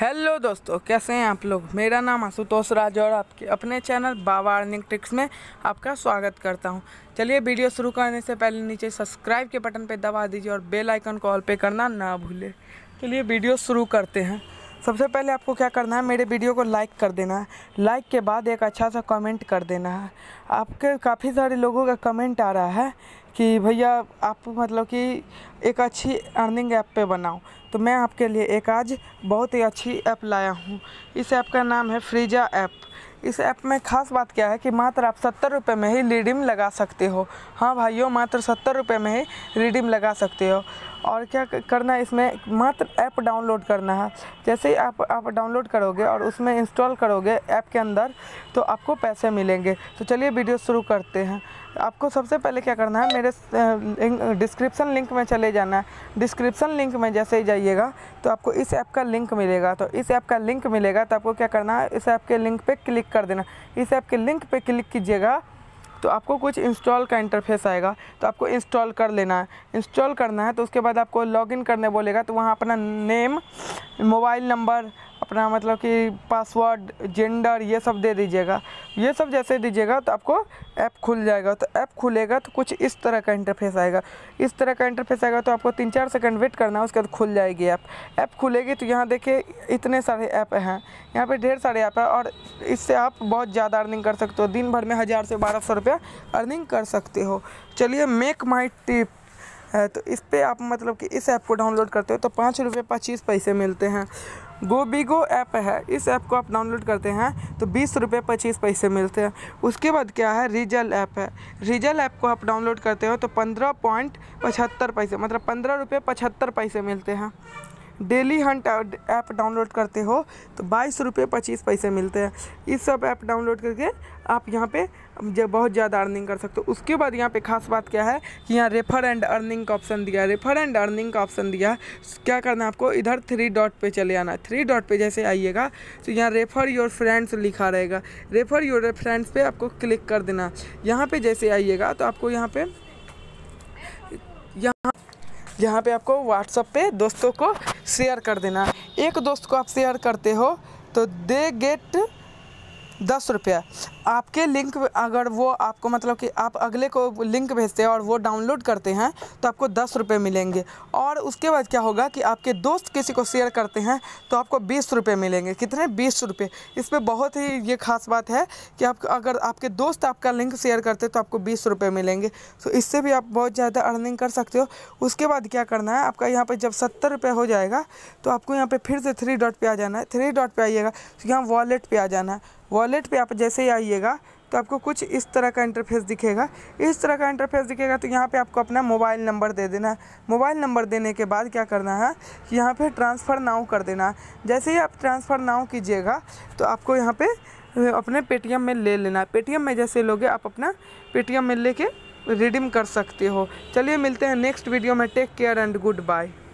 hello दोस्तों कैसे हैं आप लोग मेरा नाम आशुतोष राज और आपके अपने चैनल बाबा अर्निंग ट्रिक्स में आपका स्वागत करता हूं चलिए वीडियो शुरू करने से पहले नीचे सब्सक्राइब के बटन पर दबा दीजिए और बेल आइकन को ऑल पे करना ना भूले चलिए वीडियो शुरू करते हैं सबसे पहले आपको क्या करना है मेरे वीडियो को लाइक कर देना है लाइक के बाद एक अच्छा सा कमेंट कर देना है आपके काफ़ी सारे लोगों का कमेंट आ रहा है कि भैया आप मतलब कि एक अच्छी अर्निंग ऐप पे बनाओ तो मैं आपके लिए एक आज बहुत ही अच्छी ऐप लाया हूँ इस ऐप का नाम है फ्रीजा ऐप इस ऐप में ख़ास बात क्या है कि मात्र आप सत्तर रुपये में ही रिडीम लगा सकते हो हाँ भाइयों मात्र सत्तर रुपये में ही रिडीम लगा सकते हो और क्या करना है इसमें मात्र ऐप डाउनलोड करना है जैसे ही आप आप डाउनलोड करोगे और उसमें इंस्टॉल करोगे ऐप के अंदर तो आपको पैसे मिलेंगे तो चलिए वीडियो शुरू करते हैं आपको सबसे पहले क्या करना है मेरे मेरे डिस्क्रिप्शन लिंक में चले जाना है डिस्क्रिप्शन लिंक में जैसे ही जाइएगा तो आपको इस ऐप का लिंक मिलेगा तो इस ऐप का लिंक मिलेगा तो आपको क्या करना है इस ऐप के लिंक पे क्लिक कर देना इस ऐप के लिंक पे क्लिक कीजिएगा तो आपको कुछ इंस्टॉल का इंटरफेस आएगा तो आपको इंस्टॉल कर लेना है इंस्टॉल करना है तो उसके बाद आपको लॉगिन करने बोलेगा तो वहाँ अपना नेम मोबाइल नंबर अपना मतलब कि पासवर्ड जेंडर ये सब दे दीजिएगा ये सब जैसे दीजिएगा तो आपको ऐप खुल जाएगा तो ऐप खुलेगा तो कुछ इस तरह का इंटरफेस आएगा इस तरह का इंटरफेस आएगा तो आपको तीन चार सेकंड वेट करना है उसके बाद खुल जाएगी ऐप ऐप खुलेगी तो यहाँ देखिए इतने सारे ऐप हैं यहाँ पे ढेर सारे ऐप हैं और इससे आप बहुत ज़्यादा अर्निंग कर सकते हो दिन भर में हज़ार से बारह सौ अर्निंग कर सकते हो चलिए मेक माई टिप है तो इस पर आप मतलब कि इस ऐप को डाउनलोड करते हो तो पाँच रुपये पच्चीस पैसे मिलते हैं गोबीगो ऐप है इस ऐप को आप डाउनलोड करते हैं तो बीस रुपये पच्चीस पैसे मिलते हैं उसके बाद क्या है रिजल ऐप है रिजल ऐप को आप डाउनलोड करते हो तो पंद्रह पॉइंट पचहत्तर पैसे मतलब पंद्रह रुपये पचहत्तर पैसे मिलते हैं डेली हंट ऐप डाउनलोड करते हो तो बाईस रुपये पच्चीस पैसे मिलते हैं इस सब ऐप डाउनलोड करके आप यहाँ पे जब बहुत ज़्यादा अर्निंग कर सकते हो उसके बाद यहाँ पे खास बात क्या है कि यहाँ रेफर एंड अर्निंग का ऑप्शन दिया है रेफर एंड अर्निंग का ऑप्शन दिया है क्या करना है आपको इधर थ्री डॉट पे चले आना है थ्री डॉट पे जैसे आइएगा तो यहाँ रेफर योर फ्रेंड्स लिखा रहेगा रेफर योर फ्रेंड्स पे आपको क्लिक कर देना यहाँ पर जैसे आइएगा तो आपको यहाँ पर यहाँ जहाँ पे आपको व्हाट्सअप पे दोस्तों को शेयर कर देना एक दोस्त को आप शेयर करते हो तो दे गेट दस रुपया आपके लिंक अगर वो आपको मतलब कि आप अगले को लिंक भेजते हैं और वो डाउनलोड करते हैं तो आपको दस रुपये मिलेंगे और उसके बाद क्या होगा कि आपके दोस्त किसी को शेयर करते हैं तो आपको बीस रुपये मिलेंगे कितने बीस रुपये इस पर बहुत ही ये खास बात है कि आप अगर आपके दोस्त आपका लिंक शेयर करते तो आपको बीस रुपये मिलेंगे तो इससे भी आप बहुत ज़्यादा अर्निंग कर सकते हो उसके बाद क्या करना है आपका यहाँ पर जब सत्तर रुपये हो जाएगा तो आपको यहाँ पर फिर से थ्री डॉट पर आ जाना है थ्री डॉट पर आइएगा तो यहाँ वॉलेट पर आ जाना है वॉलेट पे आप जैसे ही आइएगा तो आपको कुछ इस तरह का इंटरफेस दिखेगा इस तरह का इंटरफेस दिखेगा तो यहाँ पे आपको अपना मोबाइल नंबर दे देना है मोबाइल नंबर देने के बाद क्या करना है कि यहाँ पर ट्रांसफ़र नाव कर देना है जैसे ही आप ट्रांसफ़र नाव कीजिएगा तो आपको यहाँ पर अपने पेटीएम में ले लेना है पेटीएम में जैसे लोगे आप अपना पेटीएम में ले कर रिडीम कर सकते हो चलिए मिलते हैं नेक्स्ट वीडियो में take care and good bye